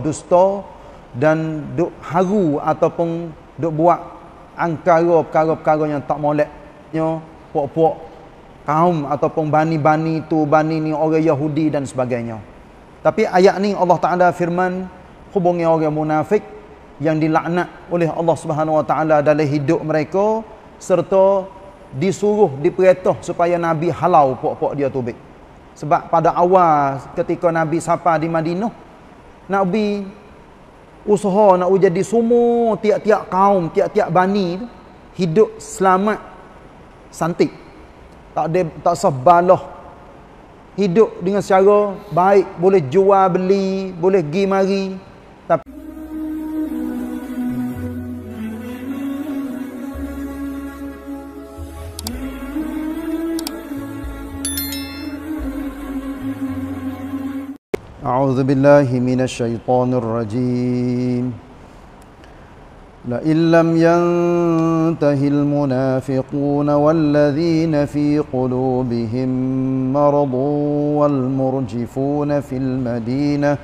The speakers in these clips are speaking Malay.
dusta dan duk haru ataupun duk buat angkara perkara-perkara yang tak molek nya puak-puak kaum ataupun bani-bani tu bani ni orang Yahudi dan sebagainya tapi ayat ni Allah Taala firman hubungi orang munafik yang dilaknat oleh Allah Subhanahu Wa Taala dalam hidup mereka serta disuruh diperintah supaya nabi halau puak-puak dia tubik sebab pada awal ketika nabi sapa di Madinah nak bi usaha nak jadi semua tiap-tiap kaum, tiap-tiap bani tu hidup selamat santik. Tak ada tak sebalah hidup dengan secara baik boleh jual beli boleh pergi mari أعوذ بالله من الشيطان الرجيم لئن لم ينته المنافقون والذين في قلوبهم مرض والمرجفون في المدينة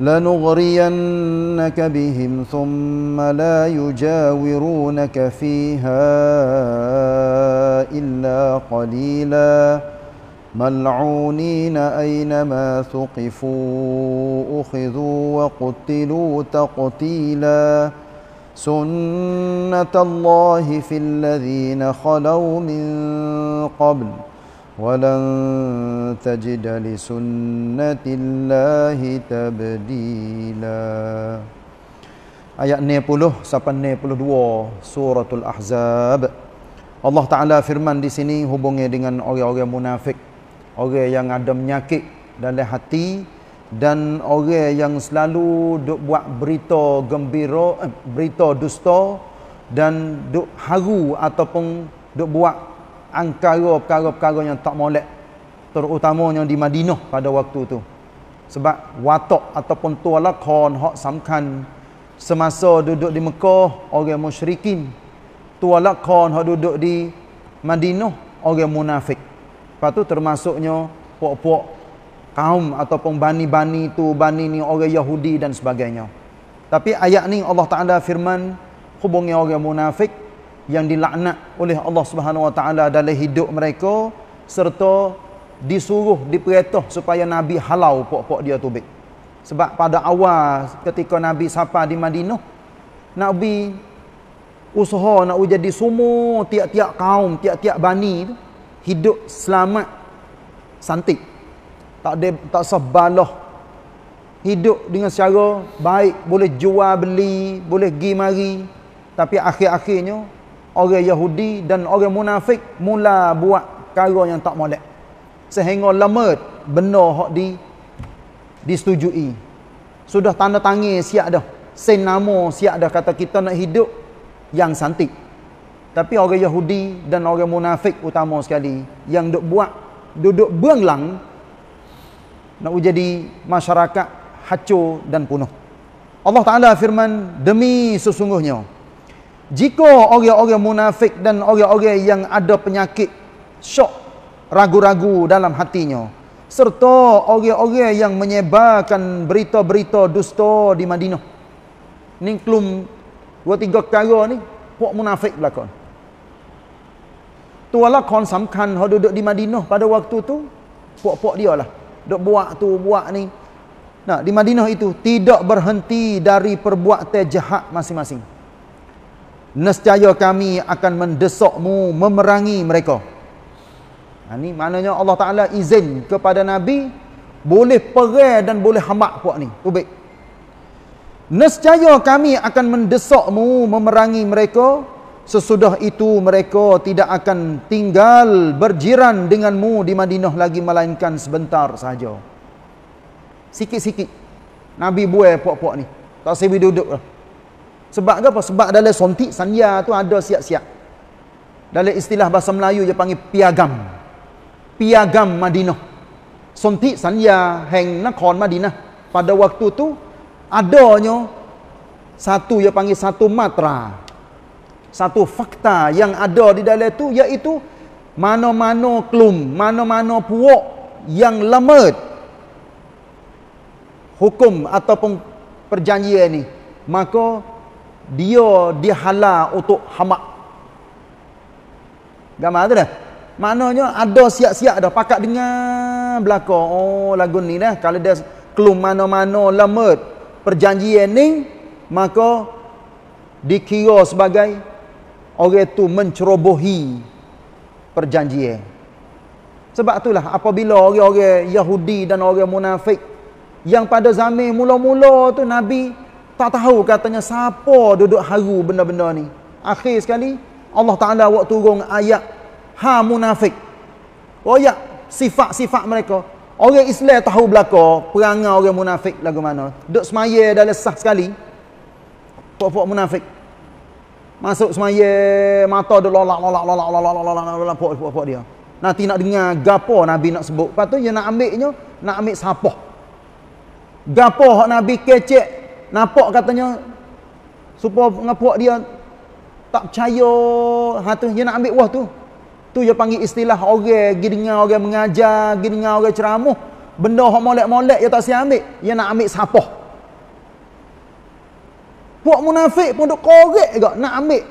لنغرينك بهم ثم لا يجاورونك فيها إلا قليلاً ملعونين أينما ثقفوا أخذوا وقتلوا تقتيلا سنة الله في الذين خلوا من قبل ولن تجد لسنة الله تبديلا Ayat 90 sampai 92 Suratul Ahzab Allah Ta'ala firman di sini hubungi dengan orang-orang munafik orang yang ada menyakit dalam hati dan orang yang selalu duk buat berita gembira eh, berita dusta dan duk haru ataupun duk buat angkara perkara-perkara yang tak molek terutamanya di Madinah pada waktu tu sebab watak ataupun tualakon hak samkan semasa duduk di Mekah orang musyrikin tualakon hak duduk di Madinah orang munafik Lepas tu termasuknya puak-puak kaum ataupun bani-bani tu, bani ni orang Yahudi dan sebagainya. Tapi ayat ni Allah Ta'ala firman hubungi orang munafik yang dilaknat oleh Allah Subhanahu Wa Ta'ala dalam hidup mereka serta disuruh, diperintah supaya Nabi halau puak-puak dia tu. Sebab pada awal ketika Nabi sapa di Madinah, Nabi usaha nak jadi semua tiap-tiap kaum, tiap-tiap bani tu, hidup selamat santik tak ada tak sebalah hidup dengan secara baik boleh jual beli boleh pergi mari tapi akhir-akhirnya orang Yahudi dan orang munafik mula buat perkara yang tak molek sehingga lemat benar hak di disetujui sudah tanda tangan siap dah sen nama siap dah kata kita nak hidup yang santik tapi orang Yahudi dan orang munafik utama sekali yang duk buat duduk berenglang nak jadi masyarakat hancur dan punah. Allah Taala firman demi sesungguhnya jika orang-orang munafik dan orang-orang yang ada penyakit syok ragu-ragu dalam hatinya serta orang-orang yang menyebarkan berita-berita dusta di Madinah. Ini klum dua tiga perkara ni puak munafik belakang tuala kon samkan ho oh, duduk di Madinah pada waktu tu puak-puak dia lah duk buat tu buat ni nah di Madinah itu tidak berhenti dari perbuatan jahat masing-masing nescaya kami akan mendesakmu memerangi mereka nah, ni maknanya Allah Ta'ala izin kepada Nabi boleh perai dan boleh hamak puak ni tu nescaya kami akan mendesakmu memerangi mereka Sesudah itu mereka tidak akan tinggal berjiran denganmu di Madinah lagi melainkan sebentar sahaja. Sikit-sikit. Nabi buai puak-puak ni. Tak sibuk duduk lah. Sebab apa? Sebab dalam sontik sanya tu ada siap-siap. Dalam istilah bahasa Melayu dia panggil piagam. Piagam Madinah. Sontik sanya hang nakon Madinah. Pada waktu tu adanya satu dia panggil satu matra. Matra satu fakta yang ada di dalam itu iaitu mana-mana klum, mana-mana puak yang lemat hukum ataupun perjanjian ini maka dia dihala untuk hamak gambar tu dah maknanya ada siap-siap dah pakat dengan belaka oh lagu ni dah kalau dia klum mana-mana lemat perjanjian ini maka dikira sebagai orang tu mencerobohi perjanjian. Sebab itulah apabila orang-orang Yahudi dan orang munafik yang pada zaman mula-mula tu Nabi tak tahu katanya siapa duduk haru benda-benda ni. Akhir sekali Allah Taala waktu turun ayat ha munafik. Oh ya, sifat-sifat mereka. Orang Islam tahu belaka perangai orang munafik lagu mana. Duk semaya dah lesah sekali. Pok-pok munafik. Masuk semaya mata dia lolak lolak lolak lolak lolak lolak lolak lolak lolak lolak dia. Nanti nak dengar gapo Nabi nak sebut. Lepas tu dia nak ambilnya, nak ambil siapa. Gapo hak Nabi kecek, nampak katanya, supaya ngapuak dia tak percaya. Ha tu, dia nak ambil wah tu. Tu dia panggil istilah orang, pergi dengar orang mengajar, pergi dengar orang ceramah. Benda hak molek-molek dia tak siap ambil. Dia nak ambil siapa. Puak munafik pun duk korek juga nak ambil.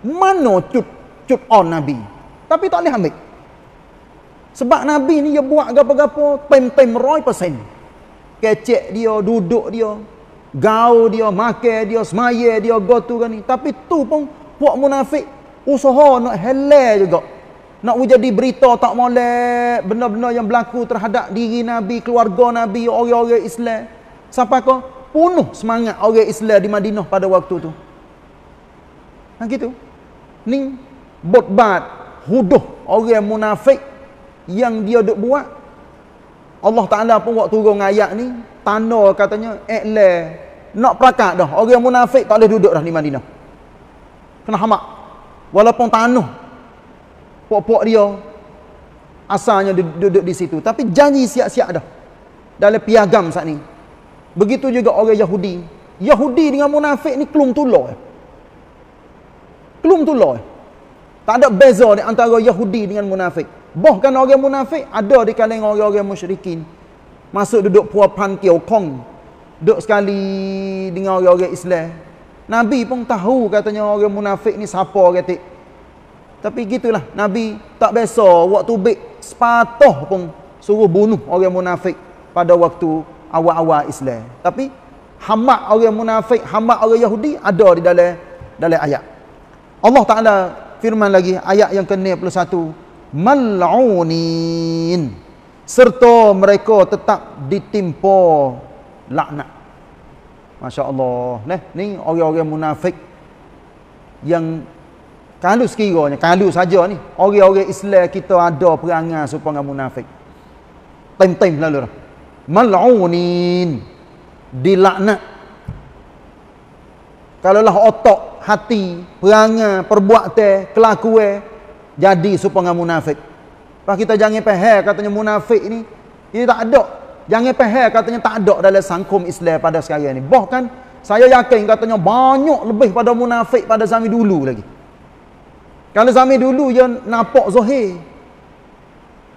Mana cut cut on Nabi. Tapi tak boleh ambil. Sebab Nabi ni dia buat gapo-gapo pem-pem 100%, persen. Kecek dia, duduk dia, gaul dia, makan dia, semaya dia, go tu kan ni. Tapi tu pun puak munafik usaha nak helai juga. Nak jadi berita tak boleh benda-benda yang berlaku terhadap diri Nabi, keluarga Nabi, orang-orang Islam. Siapa kau? penuh semangat orang Islam di Madinah pada waktu tu. Nah kan gitu. Ni bot botbat huduh orang munafik yang dia duk buat. Allah Taala pun waktu turun ayat ni tanda katanya ikhlas eh, nak prakat dah orang munafik tak boleh duduk dah di Madinah. Kena hamak. Walaupun tanah pokok dia asalnya duduk di situ tapi janji siap-siap dah dalam piagam saat ni. Begitu juga orang Yahudi. Yahudi dengan munafik ni kelum tular. Kelum tular. Tak ada beza di antara Yahudi dengan munafik. Bahkan orang munafik ada di kalangan orang-orang musyrikin. Masuk duduk puah pantiau kong. Duduk sekali dengan orang-orang Islam. Nabi pun tahu katanya orang munafik ni siapa katik. Tapi gitulah Nabi tak biasa waktu baik sepatah pun suruh bunuh orang munafik pada waktu awal-awal Islam. Tapi hamba orang munafik, hamba orang Yahudi ada di dalam dalam ayat. Allah Taala firman lagi ayat yang ke-91, mal'unin. Serta mereka tetap ditimpa laknat. Masya-Allah, neh ni orang-orang munafik yang kalau sekiranya, kalau saja ni, orang-orang Islam kita ada perangai supaya dengan munafik. Time-time lalu dah mal'unin dilaknat kalaulah otak hati perangai perbuatan kelakuan eh, jadi supaya munafik pas kita jangan faham katanya munafik ni ini tak ada jangan faham katanya tak ada dalam sangkum Islam pada sekarang ni bahkan saya yakin katanya banyak lebih pada munafik pada zaman dulu lagi Kalau zaman dulu dia nampak zahir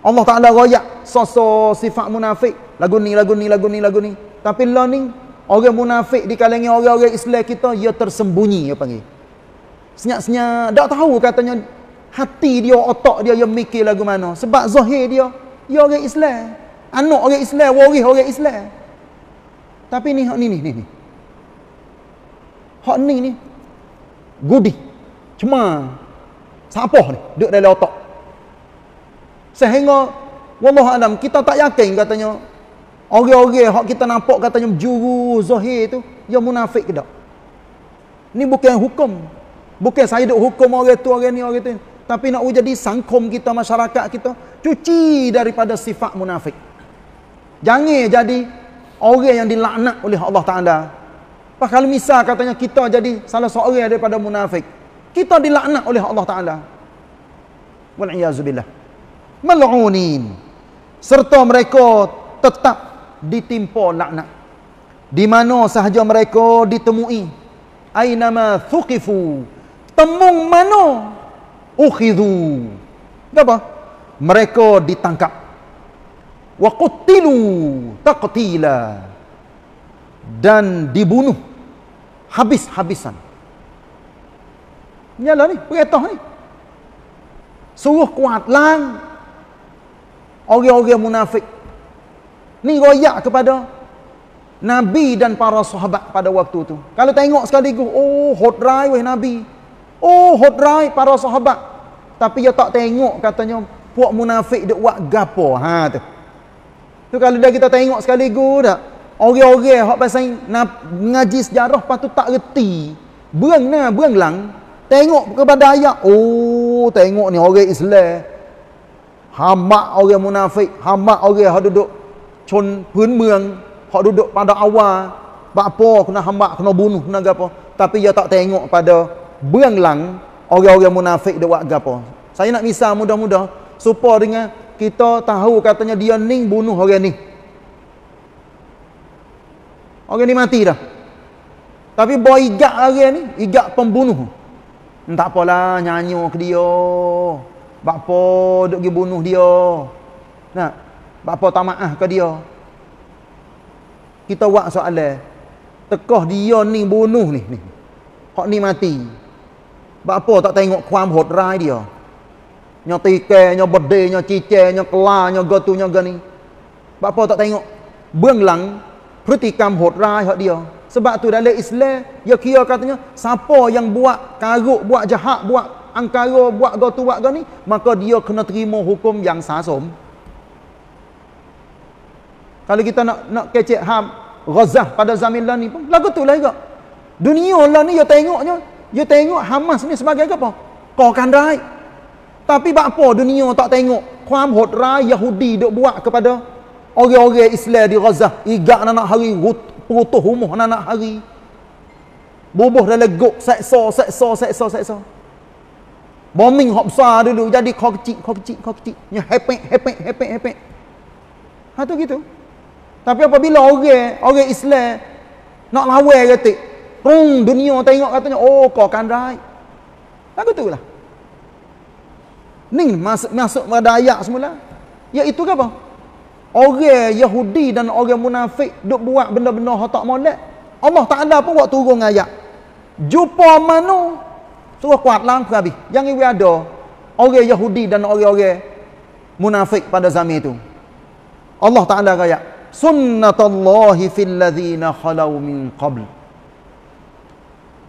Allah Ta'ala rayak sosok sifat munafik lagu ni lagu ni lagu ni lagu ni tapi law ni orang munafik di kalangan orang-orang Islam kita dia tersembunyi dia panggil senyap-senyap tak tahu katanya hati dia otak dia dia mikir lagu mana sebab zahir dia dia orang Islam anak orang Islam waris orang Islam tapi ni hak ni ni ni ni hak ni ni gudi cuma siapa ni duduk dalam otak sehingga Wallahualam, kita tak yakin katanya Orang-orang hak kita nampak katanya juru zahir tu dia munafik ke tak? Ni bukan hukum. Bukan saya duk hukum orang tu orang ni orang tu tapi nak jadi sangkom kita masyarakat kita cuci daripada sifat munafik. Jangan jadi orang yang dilaknat oleh Allah Taala. Apa kalau misal katanya kita jadi salah seorang daripada munafik. Kita dilaknat oleh Allah Taala. Wal iazu billah. Mal'unin. Serta mereka tetap ditimpa laknat. Di mana sahaja mereka ditemui. Aynama thuqifu. Temung mana? Ukhidhu. Apa? Mereka ditangkap. Wa kutilu taqtila. Dan dibunuh. Habis-habisan. Nyalah ni, beritah ni. Suruh kuat lang. Orang-orang munafik. Ni royak kepada Nabi dan para sahabat pada waktu tu. Kalau tengok sekali oh hot dry weh Nabi. Oh hot dry para sahabat. Tapi dia tak tengok katanya puak munafik dia buat gapo. Ha tu. Tu kalau dah kita tengok sekali dak. Orang-orang hok pasal ngaji sejarah patu tak reti. beng nah, beng lang. Tengok kepada ayat. Oh, tengok ni orang Islam. Hamak orang munafik, hamak orang hok duduk chon pun meung hok duduk pada awal bapo kena hambak kena bunuh kena gapo tapi dia tak tengok pada beranglang orang-orang munafik dak buat gapo saya nak misal mudah-mudah supaya dengan kita tahu katanya dia ni bunuh orang ni orang ni mati dah tapi boy igak orang ni igak pembunuh entah apalah nyanyo ke dia bapo dak gi bunuh dia nah Bapa tamaah ke dia? Kita buat soalan. Tekah dia ni bunuh ni. ni. kok ni mati. Bapa tak tengok kuam hot rai dia? Nya tike, nya bede, nya cice, nya kela, nya getu, nya gani. Bapa tak tengok? Benglang, pertikam hot rai hak dia. Sebab tu dalam Islam, dia kira katanya, siapa yang buat karuk, buat jahat, buat angkara, buat getu, buat gani, maka dia kena terima hukum yang sasum. Kalau kita nak nak kecek ham Gaza pada zaman lah ni pun lagu tu lah juga. Dunia lah ni ya tengoknya, ya tengok Hamas ni sebagai apa? Kau kan rai. Tapi apa dunia tak tengok kuam hot rai Yahudi dok buat kepada orang-orang Islam di Gaza. Iga anak hari putuh rumah anak hari. Bubuh dah legok seksa seksa seksa seksa. Bombing hapsa dulu jadi kau kecil, kau kecil, kau kecil. Ya, hepek, hepek, hepek, hepek. Ha tu gitu. Tapi apabila orang, orang Islam nak lawan katik, rung dunia tengok katanya, oh kau kan rai. Lagu tu lah. Ni masuk, masuk pada ayat semula. Iaitu ke apa? Orang Yahudi dan orang munafik duk buat benda-benda yang tak molek. Allah Ta'ala pun buat turun ayat. Jumpa mana? Suruh kuat langkah abi. Yang ini ada orang Yahudi dan orang-orang munafik pada zaman itu. Allah Ta'ala kaya. ayat sunnatullahi fil ladzina khalau min qabl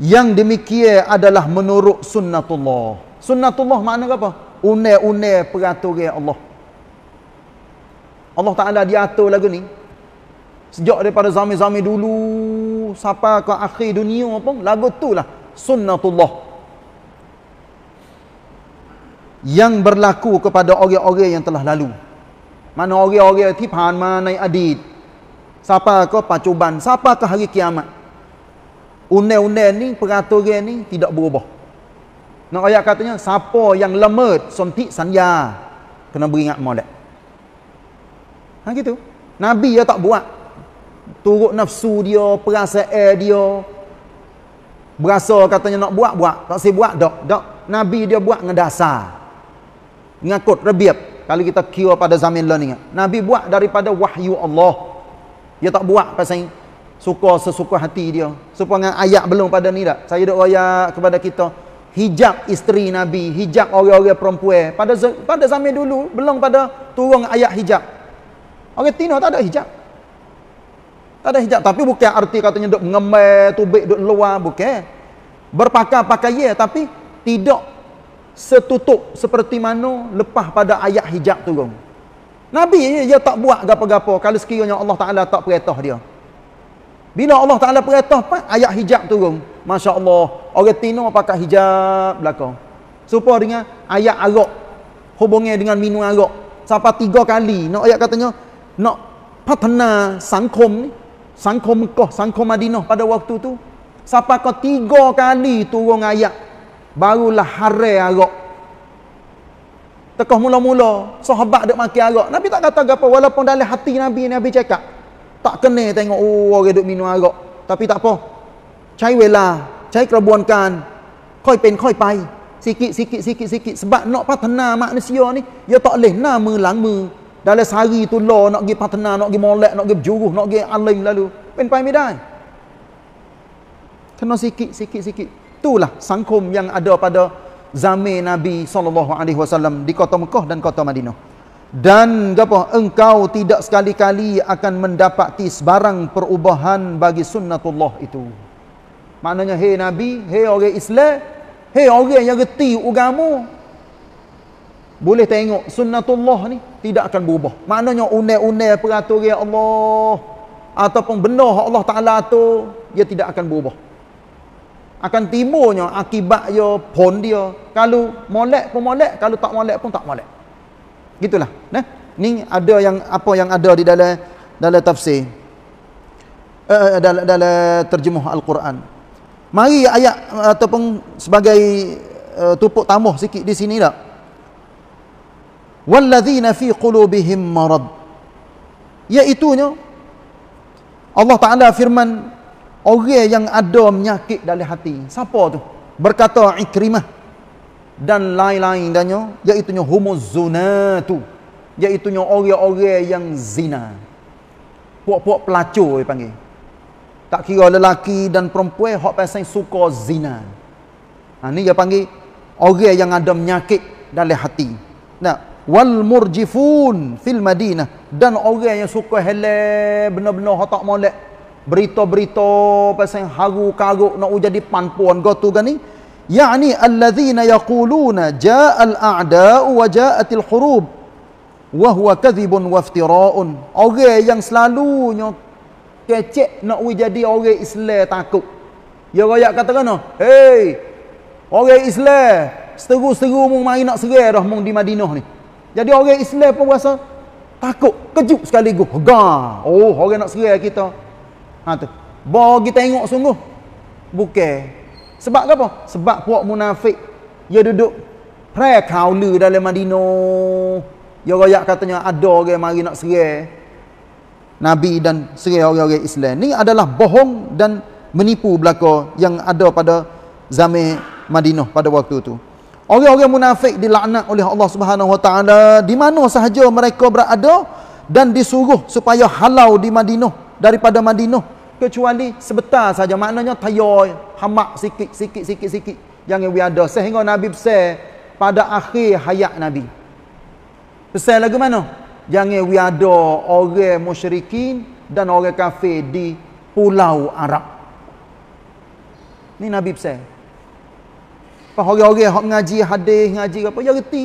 yang demikian adalah menurut sunnatullah sunnatullah makna apa unai-unai peraturan Allah Allah Ta'ala diatur lagu ni sejak daripada zaman-zaman dulu sampai ke akhir dunia pun lagu tu lah sunnatullah yang berlaku kepada orang-orang yang telah lalu มานอเรียวเรียที่ผ่านมาในอดีตซาปาก็ปัจจุบันซาปาก็ฮารกิยามะอุนเนอุนเนนี่ประตูเรนี่ tidak berubah นักอายะห์ katanya ซาปโปยังละเมิดสนธิสัญญา kena beringat molek ha gitu nabi dia tak buat turut nafsu dia perasaan dia berasa katanya nak buat buat tak sibuk buat dak dak nabi dia buat dengan dasar mengikut rebiat kalau kita kira pada zaman lah ni. Nabi buat daripada wahyu Allah. Dia tak buat pasal suka sesuka hati dia. Supaya ayat belum pada ni tak? Saya ada ayat kepada kita. Hijab isteri Nabi. Hijab orang-orang perempuan. Pada pada zaman dulu, belum pada turun ayat hijab. Orang Tino tak ada hijab. Tak ada hijab. Tapi bukan arti katanya duduk ngemeh, tubik, duduk luar. Bukan. Berpakaian-pakaian tapi tidak setutup seperti mana lepas pada ayat hijab turun. Nabi dia tak buat gapo-gapo kalau sekiranya Allah Taala tak perintah dia. Bila Allah Taala perintah ayat hijab turun, masya-Allah, orang Tino pakai hijab belakang. Supo dengan ayat arak hubungnya dengan minum arak sampai tiga kali. Nak ayat katanya nak patna sangkom ni, sangkom Mekah, sangkom Madinah pada waktu tu. Sampai ke tiga kali turun ayat barulah harai arak tekah mula-mula sahabat duk makan arak nabi tak kata apa walaupun dalam hati nabi nabi cakap tak kena tengok oh orang duk minum arak tapi tak apa cai wela cai kerabuankan koi pen koi pai sikit sikit sikit sikit sebab nak patena manusia ni dia ya tak leh nak melang me dalam sehari tu lo nak pergi patena nak pergi molek nak pergi berjuruh nak pergi alim lalu pen pai midai kena sikit sikit sikit Itulah sangkum yang ada pada zaman Nabi Sallallahu Alaihi Wasallam di kota Mekah dan kota Madinah. Dan apa? engkau tidak sekali-kali akan mendapati sebarang perubahan bagi sunnatullah itu. Maknanya, hei Nabi, hei orang Islam, hei orang yang reti ugamu, boleh tengok sunnatullah ni tidak akan berubah. Maknanya undang-undang unai peraturan Allah ataupun benar Allah Ta'ala tu, dia tidak akan berubah akan timbulnya akibat yo ya, pon dia kalau molek pun molek kalau tak molek pun tak molek gitulah nah ni ada yang apa yang ada di dalam dalam tafsir uh, dalam dalam terjemah al-Quran mari ayat ataupun sebagai uh, tupuk tambah sikit di sini dak wallazina fi qulubihim marad iaitu Allah Taala firman orang yang ada menyakit dalam hati siapa tu berkata ikrimah dan lain-lain danyo iaitu nya homozunatu iaitu nya orang-orang yang zina puak-puak pelacur dia panggil tak kira lelaki dan perempuan hok pasang suka zina ha ni dia panggil orang yang ada menyakit dalam hati nah wal murjifun fil madinah dan orang yang suka helah benar-benar tak molek berita-berita pasal haru karuk nak hujan di panpuan gotu gani kan yani allazina yaquluna ja'al a'da'u wa ja'atil hurub wa huwa kadhibun wa iftira'un orang yang selalunya kecek nak jadi orang Islam takut ya rakyat kata kan hey orang Islam seteru-seteru mung mari nak serai dah mung di Madinah ni jadi orang Islam pun rasa takut kejut sekali gua oh orang nak serai kita Ha tu. Bagi tengok sungguh. Bukan. Sebab apa? Sebab puak munafik dia duduk pre kaula dalam Madinah. Dia royak katanya ada orang mari nak serai Nabi dan serai orang-orang Islam. Ini adalah bohong dan menipu belaka yang ada pada zaman Madinah pada waktu itu. Orang-orang munafik dilaknat oleh Allah Subhanahu Wa Taala di mana sahaja mereka berada dan disuruh supaya halau di Madinah daripada Madinah kecuali sebentar saja maknanya tayoi hamak sikit sikit sikit sikit yang we ada sehingga nabi besar pada akhir hayat nabi besar lagu mana jangan we ada orang musyrikin dan orang kafir di pulau arab ni nabi besar apa orang-orang hok ngaji hadis ngaji apa ya reti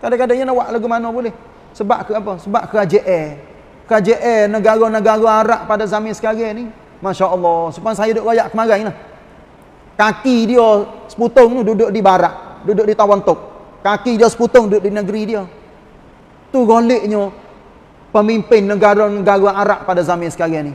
kadang-kadang nak buat lagu mana boleh sebab ke apa sebab kerajaan KJR negara-negara Arab pada zaman sekarang ni Masya Allah Sepan saya duduk rakyat kemarin lah Kaki dia seputung tu duduk di barat Duduk di Tawantok Kaki dia seputung duduk di negeri dia Tu goliknya Pemimpin negara-negara Arab pada zaman sekarang ni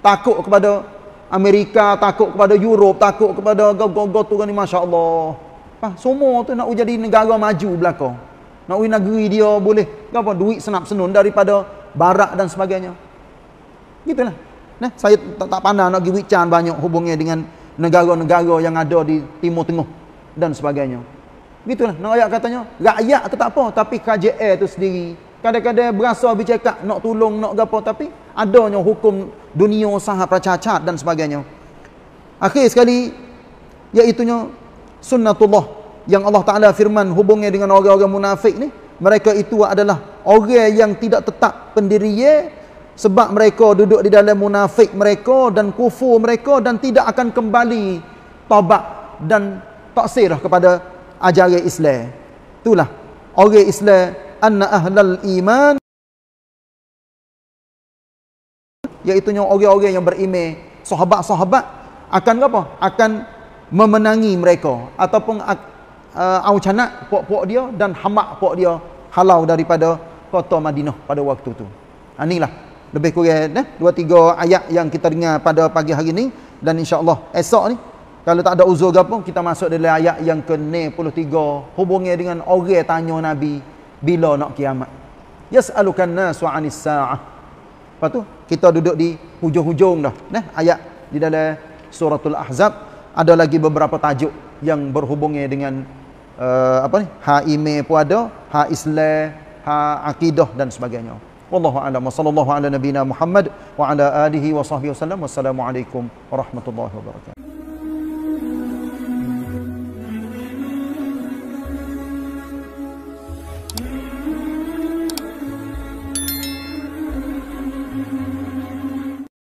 Takut kepada Amerika Takut kepada Europe Takut kepada gogot-gogot tu kan ni Masya Allah Pah, Semua tu nak jadi negara maju belakang Nak jadi negeri dia boleh apa, Duit senap senun daripada barak dan sebagainya. Gitulah. Nah, saya tak, tak pandang nak pergi banyak hubungnya dengan negara-negara yang ada di timur tengah dan sebagainya. Gitulah. Nak ayat katanya, rakyat tu tak apa, tapi KJA tu sendiri. Kadang-kadang berasa bercakap nak tolong, nak apa, tapi adanya hukum dunia sahab racacat dan sebagainya. Akhir sekali, iaitunya sunnatullah yang Allah Ta'ala firman hubungnya dengan orang-orang munafik ni. Mereka itu adalah orang yang tidak tetap pendirinya sebab mereka duduk di dalam munafik mereka dan kufur mereka dan tidak akan kembali taubat dan taksir kepada ajaran Islam. Itulah orang Islam anna ahlal iman iaitu orang-orang yang beriman sahabat-sahabat akan apa? akan memenangi mereka ataupun uh, aucanak pok-pok dia dan hamak pok dia halau daripada kota Madinah pada waktu tu. Anilah ha, lebih kurang eh, dua tiga ayat yang kita dengar pada pagi hari ini dan insya Allah esok ni kalau tak ada uzur pun kita masuk dalam ayat yang ke-93 hubungnya dengan orang tanya Nabi bila nak kiamat yas'alukan nasu anis sa'ah lepas tu kita duduk di hujung-hujung dah eh, ayat di dalam suratul ahzab ada lagi beberapa tajuk yang berhubungnya dengan uh, apa ni ha'ime pun ada ha'isleh ha, akidah dan sebagainya. Wallahu a'lam. Sallallahu ala nabiyyina Muhammad wa ala alihi wa sahbihi wasallam. Wassalamualaikum warahmatullahi wabarakatuh.